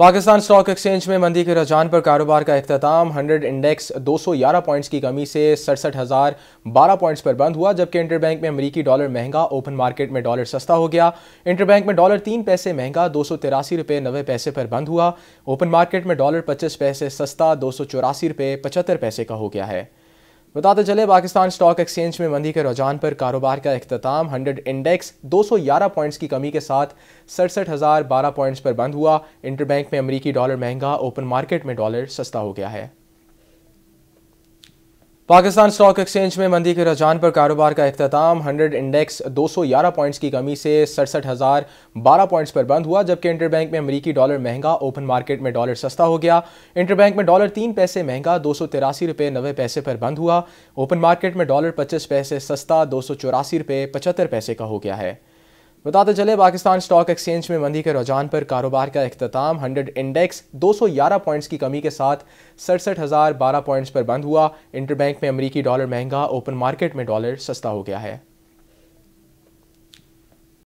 Pakistan stock exchange में मंदी के रुझान पर कारोबार का अख्ताम 100 इंडेक्स 211 पॉइंट्स की कमी से सड़सठ हज़ार बारह पॉइंट्स पर बंद हुआ जबकि इंटरबैंक में अमरीकी डॉलर महंगा ओपन मार्केट में डॉलर सस्ता हो गया इंटरबैंक में डॉलर तीन पैसे महंगा दो सौ तिरासी रुपये नबे पैसे पर बंद हुआ ओपन मार्केट में डॉलर पच्चीस पैसे सस्ता दो सौ चौरासी रुपये पचहत्तर पैसे का हो गया है बताते चले पाकिस्तान स्टॉक एक्सचेंज में मंदी के रुझान पर कारोबार का अख्ताम 100 इंडेक्स 211 पॉइंट्स की कमी के साथ सड़सठ हज़ार बारह पॉइंट्स पर बंद हुआ इंटरबैंक में अमेरिकी डॉलर महंगा ओपन मार्केट में डॉलर सस्ता हो गया है पाकिस्तान स्टॉक एक्सचेंज में मंदी के रुझान पर कारोबार का अख्ताम 100 इंडेक्स 211 पॉइंट्स की कमी से सड़सठ हज़ार बारह पॉइंट्स पर बंद हुआ जबकि इंटरबैंक में अमरीकी डॉलर महंगा ओपन मार्केट में डॉलर सस्ता हो गया इंटरबैंक में डॉलर तीन पैसे महंगा दो सौ तिरासी रुपये पैसे पर बंद हुआ ओपन मार्केट में डॉलर पच्चीस पैसे सस्ता दो सौ चौरासी रुपये पचहत्तर पैसे का हो गया है बताते चले पाकिस्तान स्टॉक एक्सचेंज में मंदी के रुझान पर कारोबार का अख्ताम हंड्रेड इंडेक्स 211 पॉइंट्स की कमी के साथ सड़सठ हज़ार बारह पॉइंट्स पर बंद हुआ इंटरबैंक में अमरीकी डॉलर महंगा ओपन मार्केट में डॉलर सस्ता हो गया है